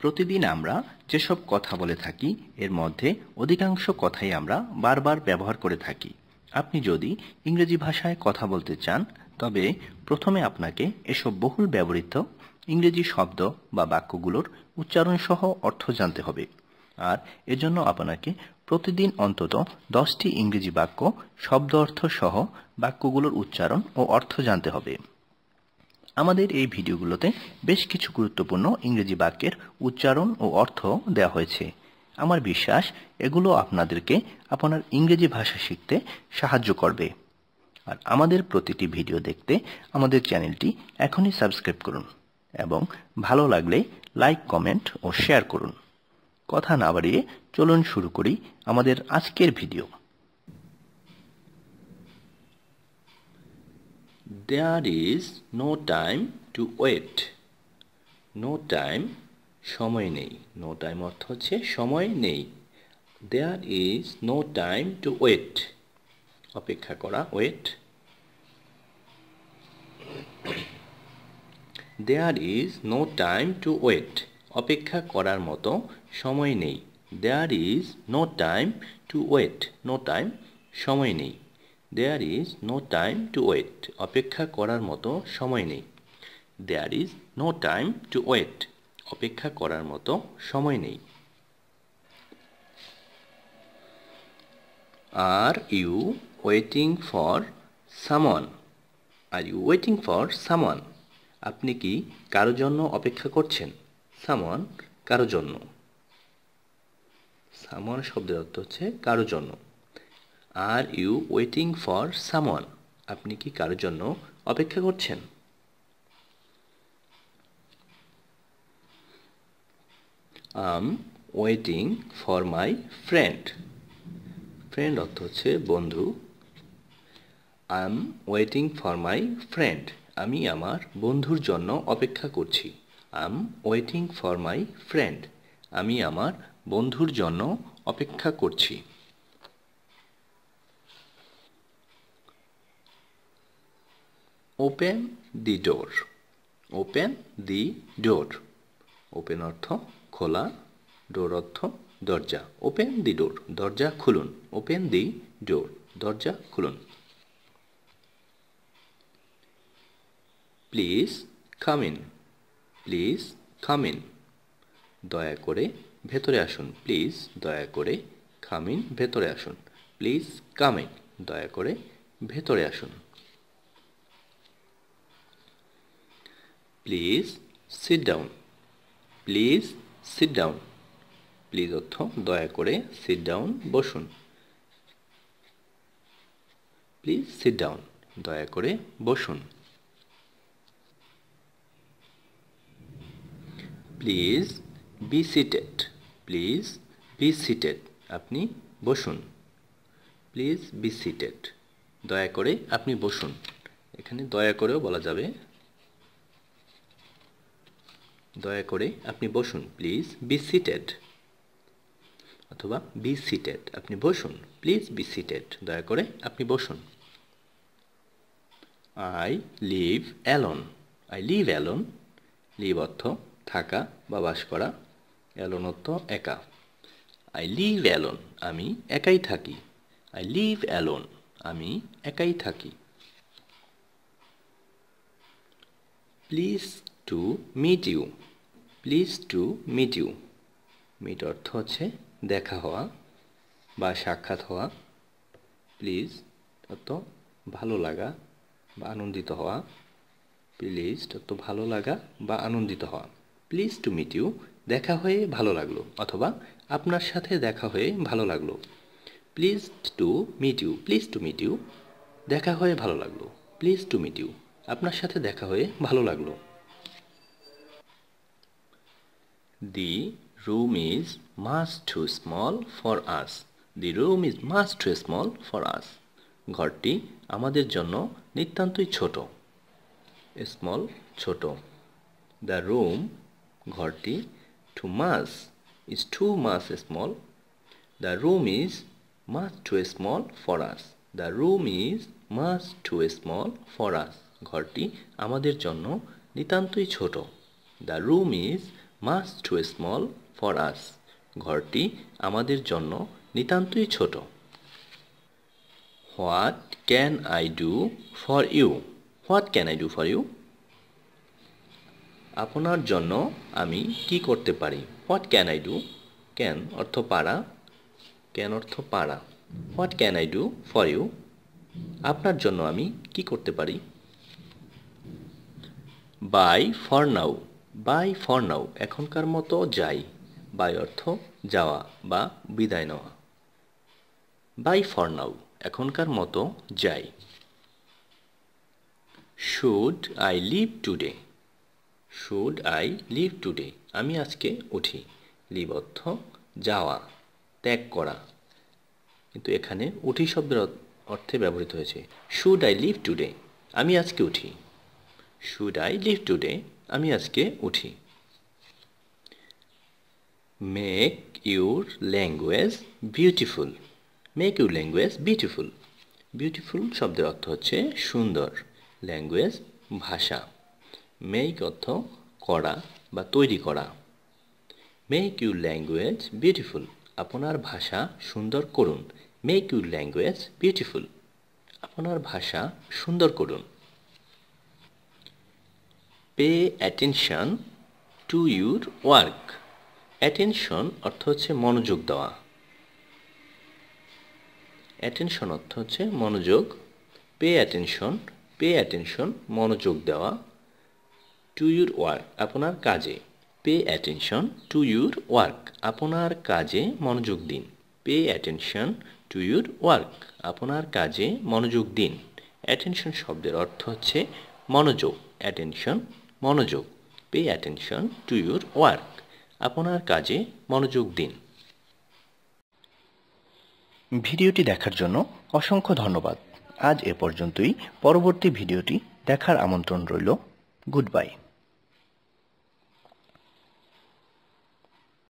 প্রতিদিন আমরা যেসব কথা বলে থাকি এর মধ্যে অধিকাংশ কথাই আমরা বারবার ব্যবহার করে থাকি আপনি যদি ইংরেজি ভাষায় কথা বলতে চান তবে প্রথমে আপনাকে এসব বহুল ব্যবহৃত ইংরেজি শব্দ বা বাক্যগুলোর উচ্চারণ সহ অর্থ জানতে হবে আর এজন্য আপনাকে প্রতিদিন অন্তত দশটি ইংরেজি বাক্য শব্দ অর্থ সহ বাক্যগুলোর উচ্চারণ ও অর্থ জানতে হবে আমাদের এই ভিডিওগুলোতে বেশ কিছু গুরুত্বপূর্ণ ইংরেজি বাক্যের উচ্চারণ ও অর্থ দেওয়া হয়েছে আমার বিশ্বাস এগুলো আপনাদেরকে আপনার ইংরেজি ভাষা শিখতে সাহায্য করবে আর আমাদের প্রতিটি ভিডিও দেখতে আমাদের চ্যানেলটি এখনই সাবস্ক্রাইব করুন এবং ভালো লাগলে লাইক কমেন্ট ও শেয়ার করুন কথা না বাড়িয়ে চলুন শুরু করি আমাদের আজকের video there is no time to wait no time সময় নেই নো টাইম অর্থ হচ্ছে সময় নেই there is no time to wait অপেক্ষা করা wait there is no time to wait অপেক্ষা করার মতো সময় নেই there is no time to wait no time সময় নেই there is no time to wait অপেক্ষা করার মতো সময় নেই there is no time to wait অপেক্ষা করার মতো সময় নেই আর ইউ ওয়েটিং ফর সামন আর ইউ ওয়েটিং ফর সামন আপনি কি কারো জন্য অপেক্ষা করছেন সামন কারো জন্য সামন শব্দের অর্থ হচ্ছে কারো জন্য are you waiting for someone আপনি কি কারোর জন্য অপেক্ষা করছেন I'm waiting for my friend friend অর্থ হচ্ছে বন্ধু I am waiting for my friend আমি আমার বন্ধুর জন্য অপেক্ষা করছি I am waiting for my friend আমি আমার বন্ধুর জন্য অপেক্ষা করছি open the door open the door open অর্থ খোলা ডোর অর্থ দরজা ওপেন দি ডোর দরজা খুলুন ওপেন দি ডোর দরজা খুলুন please come in please come in দয়া করে ভেতরে আসুন প্লিজ দয়া করে কাম ইন ভেতরে আসুন প্লিজ কাম ইন দয়া করে ভেতরে আসুন please sit down please sit down please অর্থ দয়া করে সিট ডাউন বসুন প্লিজ সিট ডাউন দয়া করে বসুন please be seated please be seated আপনি বসুন প্লিজ বি সিটেড দয়া করে আপনি বসুন এখানে দয়া করেও বলা যাবে দয়া করে আপনি বসুন প্লিজ বি সিটেড অথবা বি সিটেড আপনি বসুন প্লিজ বি সিটেড দয়া করে আপনি বসুন I live alone I live alone live অর্থ থাকা বা বাস করা অ্যালন অর্থ একা আই লিভ অ্যালন আমি একাই থাকি আই লিভ অ্যালন আমি একাই থাকি please to meet you please to meet you meet অর্থ হচ্ছে দেখা হওয়া বা সাক্ষাৎ হওয়া প্লিজ অর্থ ভালো লাগা বা আনন্দিত হওয়া প্লিজ অর্থ ভালো লাগা বা আনন্দিত হওয়া প্লিজ টু মিট ইউ দেখা হয়ে ভালো লাগলো অথবা আপনার সাথে দেখা হয়ে ভালো লাগলো please to meet you please to meet you দেখা হয়ে ভালো লাগলো প্লিজ টু মিট ইউ আপনার সাথে দেখা হয়ে ভালো লাগলো the room is much too small for us. The room is much too small for us. ঘরটি আমাদের জন্য নিতান্তই ছোট স্মল ছোট দ্য রুম ঘরটি too much is too much small the room is much too small for us the room is much too small for us ঘরটি আমাদের জন্য নিতান্তই ছোট the room is much too small for us ঘরটি আমাদের জন্য নিতান্তই ছোট what can I do for you what can I do for you আপনার জন্য আমি কি করতে পারি what can I do can অর্থ পাড়া ক্যান অর্থ পাড়া what can I do for you আপনার জন্য আমি কি করতে পারি bye for now bye for now এখনকার মতো যাই বাই অর্থ যাওয়া বা বিদায় নেওয়া বাই ফর নাও এখনকার মতো যাই should I leave today should I leave today আমি আজকে উঠি লিভ অর্থ যাওয়া ত্যাগ করা কিন্তু এখানে উঠি শব্দের অর্থে ব্যবহৃত হয়েছে শুড আই লিভ টুডে আমি আজকে উঠি শুড আই লিভ টুডে আমি আজকে উঠি make your language beautiful make your language beautiful beautiful শব্দের অর্থ হচ্ছে সুন্দর ল্যাঙ্গুয়েজ ভাষা মেক অর্থ করা বা তৈরি করা মেক ইউর ল্যাঙ্গুয়েজ বিউটিফুল আপনার ভাষা সুন্দর করুন মেক ইউর ল্যাঙ্গুয়েজ বিউটিফুল আপনার ভাষা সুন্দর করুন pay attention to your work attention অর্থ হচ্ছে মনোযোগ দেওয়া অ্যাটেনশন অর্থ হচ্ছে মনোযোগ পে অ্যাটেনশন পে অ্যাটেনশন মনোযোগ দেওয়া টু ইউর ওয়ার্ক আপনার কাজে pay attention to your work আপনার কাজে মনোযোগ দিন pay attention to your work আপনার কাজে মনোযোগ দিন অ্যাটেনশন শব্দের অর্থ হচ্ছে মনোযোগ অ্যাটেনশন মনোযোগ pay attention to your work আপনার কাজে মনোযোগ দিন ভিডিওটি দেখার জন্য অসংখ্য ধন্যবাদ আজ এ পর্যন্তই পরবর্তী ভিডিওটি দেখার আমন্ত্রণ রইল গুড বাই